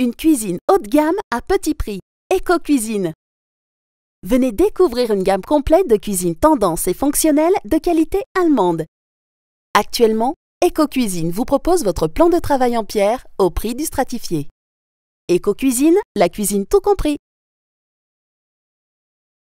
Une cuisine haut de gamme à petit prix. Éco-cuisine. Venez découvrir une gamme complète de cuisines tendance et fonctionnelles de qualité allemande. Actuellement, eco cuisine vous propose votre plan de travail en pierre au prix du stratifié. Éco-cuisine, la cuisine tout compris.